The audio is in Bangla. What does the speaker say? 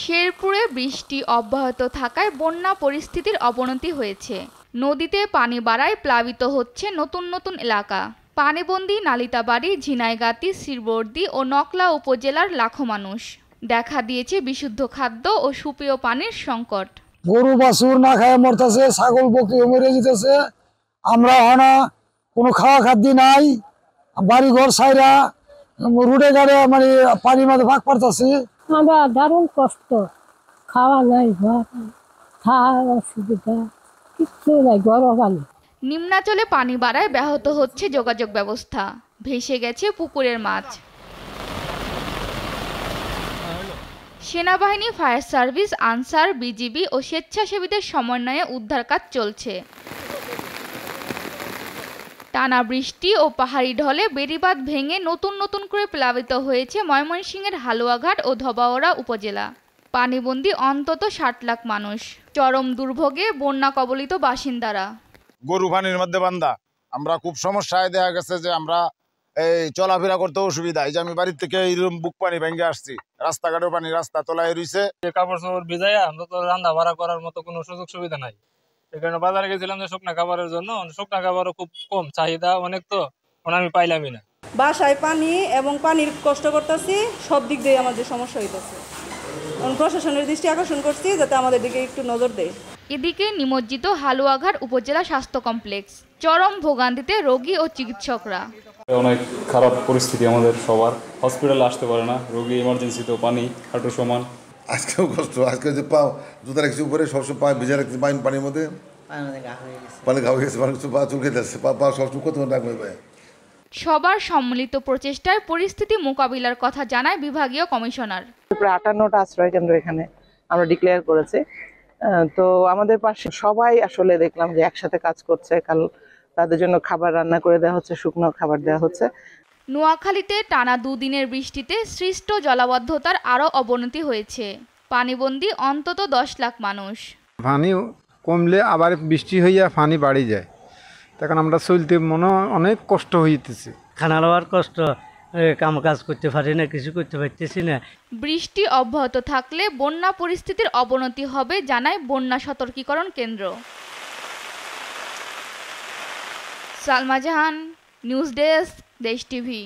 শেরপুরে বৃষ্টি অব্যাহত থাকায় বন্যা পরিস্থিতির অবনতি হয়েছে নদীতে পানি বাড়ায় প্লাবিত হচ্ছে নতুন নতুন এলাকা পানিবন্দি নালিতাবাড়ি ঝিনাইগাতি শ্রীবর্দি ও নকলা উপজেলার লাখো মানুষ দেখা দিয়েছে বিশুদ্ধ খাদ্য ও সুপেয় পানির সংকট গরু বাছুর না খায় মরতেছে ছাগল বকরিও মরে যেতেছে আমরা হনা কোনো খাওয়া খাদ্য নাই বাড়ি ঘর সাইরা রুড়ে গাড়ে মানে পানির মধ্যে ভাগ পারতেছি আমরা দারুণ কষ্ট খাওয়া নাই ঘর খাওয়ার অসুবিধা কিচ্ছু নাই গরম নিম্নাচলে পানি বাড়ায় ব্যাহত হচ্ছে যোগাযোগ ব্যবস্থা ভেসে গেছে পুকুরের মাছ সেনাবাহিনী ফায়ার সার্ভিস আনসার বিজিবি ও স্বেচ্ছাসেবীদের সমন্বয়ে উদ্ধার কাজ চলছে টানা বৃষ্টি ও পাহাড়ি ঢলে বেড়িবাদ ভেঙে নতুন নতুন করে প্লাবিত হয়েছে ময়মনসিংহের হালুয়াঘাট ও ধবাওড়া উপজেলা পানিবন্দি অন্তত ষাট লাখ মানুষ চরম দুর্ভোগে বন্যা কবলিত বাসিন্দারা গরু পানির মধ্যে বান্ধা আমরা খুব সমস্যায় দেখা গেছে যে আমরা এই চলাফেরা করতে অসুবিধা এই যে আমি বাড়ির থেকে এইরকম বুক পানি ভেঙে আসছি রাস্তাঘাটের পানি রাস্তা তোলায় রয়েছে কাপড় চাপড় ভিজাইয়া আমরা তো রান্না ভাড়া করার মতো কোনো সুযোগ সুবিধা নাই এখানে বাজারে গেছিলাম যে শুকনা খাবারের জন্য শুকনা খাবারও খুব কম চাহিদা অনেক তো ওখানে আমি পাইলামই না বাসায় পানি এবং পানির কষ্ট করতেছি সব দিক দিয়ে আমাদের সমস্যা হইতেছে প্রশাসনের দৃষ্টি আকর্ষণ করছি যাতে আমাদের দিকে একটু নজর দেয় এদিকে নিমজ্জিত হালুয়াঘাট উপজেলা স্বাস্থ্য কমপ্লেক্স চরম ভোগান্তিতে রোগী ও চিকিৎসকরা অনেক খারাপ পরিস্থিতি আমাদের সবার হসপিটালে আসতে পারে না রোগী ইমার্জেন্সিতেও পানি হাঁটু সমান আজকেও কষ্ট আজকে যে পা জুতা রাখছি উপরে সবসময় পা ভিজে রাখছি পানি পানির মধ্যে পানি ঘা হয়ে গেছে মানুষ পা চুলকে যাচ্ছে পা পা সবসময় কত সবার সম্মিলিত প্রচেষ্টায় পরিস্থিতি মোকাবিলার কথা জানায় বিভাগীয় কমিশনার প্রায় আটান্নটা আশ্রয় কেন্দ্র এখানে আমরা ডিক্লেয়ার করেছি তো আমাদের পাশে সবাই আসলে দেখলাম যে একসাথে কাজ করছে কাল তাদের জন্য খাবার রান্না করে দেওয়া হচ্ছে শুকনো খাবার দেওয়া হচ্ছে নোয়াখালীতে টানা দুদিনের বৃষ্টিতে সৃষ্ট জলাবদ্ধতার আরও অবনতি হয়েছে পানিবন্দি অন্তত দশ লাখ মানুষ পানি কমলে আবার বৃষ্টি হইয়া পানি বাড়ি যায় তখন আমরা চলতে মনে অনেক কষ্ট হইতেছে খানা লওয়ার কষ্ট কাম কাজ করতে পারি না কিছু করতে পারতেছি না বৃষ্টি অব্যাহত থাকলে বন্যা পরিস্থিতির অবনতি হবে জানায় বন্যা সতর্কীকরণ কেন্দ্র Salma Jahan news desk Desh TV